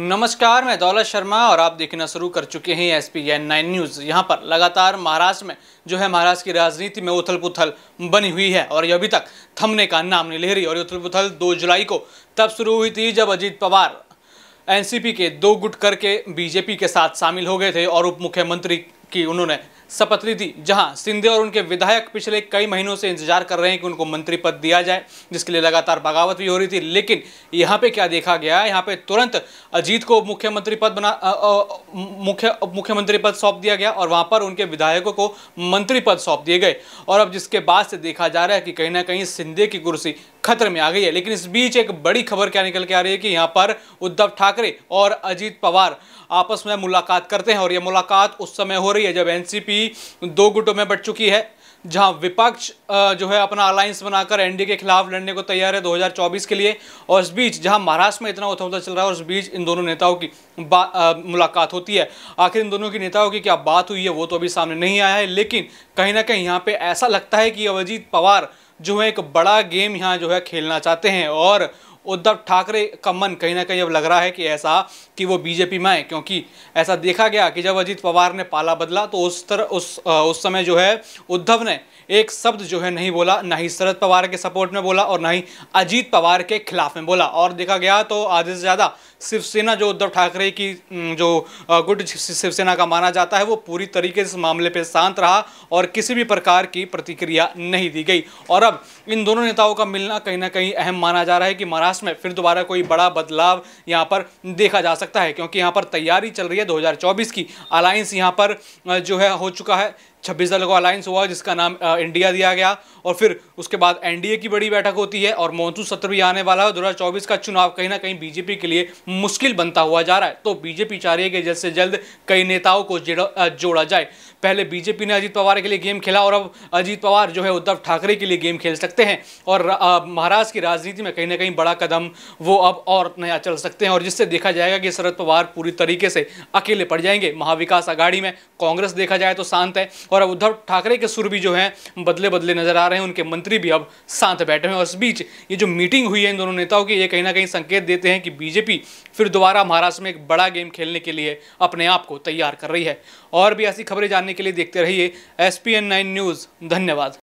नमस्कार मैं दौलत शर्मा और आप देखना शुरू कर चुके हैं S P N nine news यहाँ पर लगातार महाराष्ट्र में जो है महाराष्ट्र की राजनीति में उथल पुथल बनी हुई है और ये अभी तक थमने का नाम नहीं ले रही और उथल पुथल दो जुलाई को तब शुरू हुई थी जब अजीत पवार एनसीपी के दो गुट करके बीजेपी के साथ शामिल हो गए थे और उप मुख्यमंत्री की उन्होंने शपथ ली थी जहां सिंधे और उनके विधायक पिछले कई महीनों से इंतजार कर रहे हैं कि उनको मंत्री पद दिया जाए जिसके लिए लगातार बगावत भी हो रही थी लेकिन यहां पे क्या देखा गया यहां पे तुरंत अजीत को मुख्यमंत्री पद बना मुख्य मुख्यमंत्री पद सौंप दिया गया और वहां पर उनके विधायकों को मंत्री पद सौंप दिए गए और अब जिसके बाद से देखा जा रहा है कि कहीं ना कहीं सिंधे की कुर्सी खतरे में आ गई है लेकिन इस बीच एक बड़ी खबर क्या निकल के आ रही है कि यहाँ पर उद्धव ठाकरे और अजीत पवार आपस में मुलाकात करते हैं और यह मुलाकात उस समय हो रही है जब एनसीपी दो गुटों में बढ़ चुकी है जहां विपक्ष जो है अपना अलायंस बनाकर एनडीए के खिलाफ लड़ने को तैयार है 2024 के लिए और इस बीच जहां महाराष्ट्र में इतना उथल चल रहा है और इस बीच इन दोनों नेताओं की आ, मुलाकात होती है आखिर इन दोनों की नेताओं की क्या बात हुई है वो तो अभी सामने नहीं आया है लेकिन कहीं ना कहीं यहाँ पे ऐसा लगता है कि अजीत पवार जो है एक बड़ा गेम यहाँ जो है खेलना चाहते हैं और उद्धव ठाकरे का मन कहीं ना कहीं अब लग रहा है कि ऐसा कि वो बीजेपी में आए क्योंकि ऐसा देखा गया कि जब अजीत पवार ने पाला बदला तो उस तरह उस उस समय जो है उद्धव ने एक शब्द जो है नहीं बोला ना ही शरद पवार के सपोर्ट में बोला और ना ही अजीत पवार के खिलाफ में बोला और देखा गया तो आधे से ज़्यादा शिवसेना जो उद्धव ठाकरे की जो गुड शिवसेना का माना जाता है वो पूरी तरीके से इस मामले पर शांत रहा और किसी भी प्रकार की प्रतिक्रिया नहीं दी गई और अब इन दोनों नेताओं का मिलना कहीं ना कहीं अहम माना जा रहा है कि महाराज महाराष्ट्र में फिर दोबारा कोई बड़ा बदलाव यहाँ पर देखा जा सकता है क्योंकि यहाँ पर तैयारी चल रही है 2024 की अलायंस यहाँ पर जो है हो चुका है छब्बीस दल का अलायंस हुआ जिसका नाम इंडिया दिया गया और फिर उसके बाद एनडीए की बड़ी बैठक होती है और मानसून सत्र भी आने वाला है दो चौबीस का चुनाव कहीं ना कहीं बीजेपी के लिए मुश्किल बनता हुआ जा रहा है तो बीजेपी चाह रही है कि जल्द से जल्द कई नेताओं को जोड़ा जाए पहले बीजेपी ने अजीत पवार के लिए गेम खेला और अब अजीत पवार जो है उद्धव ठाकरे के लिए गेम खेल सकते हैं और महाराष्ट्र की राजनीति में कहीं ना कहीं बड़ा कदम वो अब और नया चल सकते हैं और जिससे देखा जाएगा कि शरद पवार पूरी तरीके से अकेले पड़ जाएंगे महाविकास आघाड़ी में कांग्रेस देखा जाए तो शांत है और और अब उद्धव ठाकरे के सुर भी जो हैं बदले बदले नजर आ रहे हैं उनके मंत्री भी अब साथ बैठे हैं और इस बीच ये जो मीटिंग हुई है इन दोनों नेताओं की ये कहीं ना कहीं संकेत देते हैं कि बीजेपी फिर दोबारा महाराष्ट्र में एक बड़ा गेम खेलने के लिए अपने आप को तैयार कर रही है और भी ऐसी खबरें जानने के लिए देखते रहिए एस पी न्यूज़ धन्यवाद